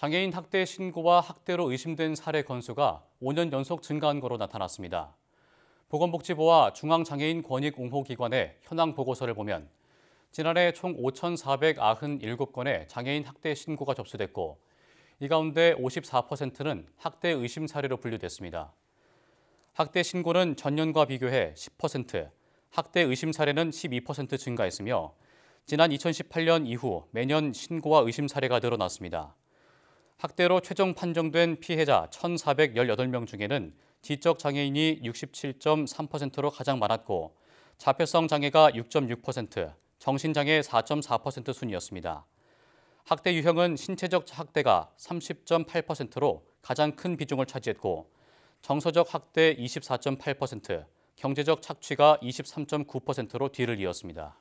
장애인 학대 신고와 학대로 의심된 사례 건수가 5년 연속 증가한 것으로 나타났습니다. 보건복지부와 중앙장애인 권익옹호기관의 현황 보고서를 보면 지난해 총 5,497건의 장애인 학대 신고가 접수됐고 이 가운데 54%는 학대 의심 사례로 분류됐습니다. 학대 신고는 전년과 비교해 10%, 학대 의심 사례는 12% 증가했으며 지난 2018년 이후 매년 신고와 의심 사례가 늘어났습니다. 학대로 최종 판정된 피해자 1,418명 중에는 지적 장애인이 67.3%로 가장 많았고 자폐성 장애가 6.6%, 정신 장애 4.4% 순이었습니다. 학대 유형은 신체적 학대가 30.8%로 가장 큰 비중을 차지했고 정서적 학대 24.8%, 경제적 착취가 23.9%로 뒤를 이었습니다.